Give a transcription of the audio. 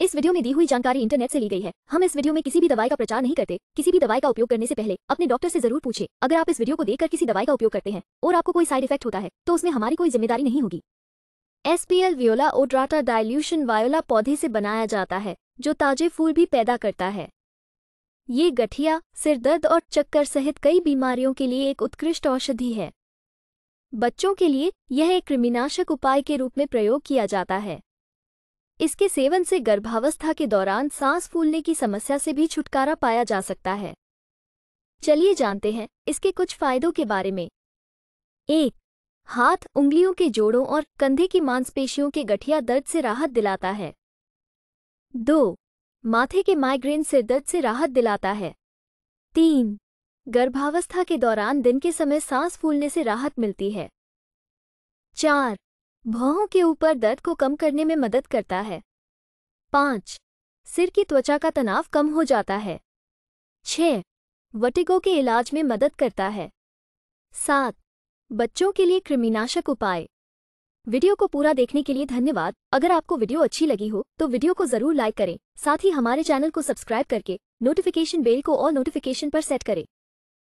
इस वीडियो में दी हुई जानकारी इंटरनेट से ली गई है हम इस वीडियो में किसी भी दवाई का प्रचार नहीं करते किसी भी दवाई का उपयोग करने से पहले अपने डॉक्टर से जरूर पूछे अगर आप इस वीडियो को देखकर किसी दवाई का उपयोग करते हैं और आपको कोई साइड इफेक्ट होता है तो उसमें हमारी कोई जिम्मेदारी नहीं होगी SPL viola odorata dilution viola पौधे से बनाया जाता है जो ताजे फूल भी पैदा करता है ये गठिया सिरदर्द और चक्कर सहित कई बीमारियों के लिए एक उत्कृष्ट औषधि है बच्चों के लिए यह एक कृमिनाशक उपाय के रूप में प्रयोग किया जाता है इसके सेवन से गर्भावस्था के दौरान सांस फूलने की समस्या से भी छुटकारा पाया जा सकता है चलिए जानते हैं इसके कुछ फायदों के बारे में एक हाथ उंगलियों के जोड़ों और कंधे की मांसपेशियों के गठिया दर्द से राहत दिलाता है दो माथे के माइग्रेन से दर्द से राहत दिलाता है तीन गर्भावस्था के दौरान दिन के समय सांस फूलने से राहत मिलती है चार भौहों के ऊपर दर्द को कम करने में मदद करता है पाँच सिर की त्वचा का तनाव कम हो जाता है छः वटिगो के इलाज में मदद करता है सात बच्चों के लिए कृमिनाशक उपाय वीडियो को पूरा देखने के लिए धन्यवाद अगर आपको वीडियो अच्छी लगी हो तो वीडियो को जरूर लाइक करें साथ ही हमारे चैनल को सब्सक्राइब करके नोटिफिकेशन बेल को और नोटिफिकेशन पर सेट करें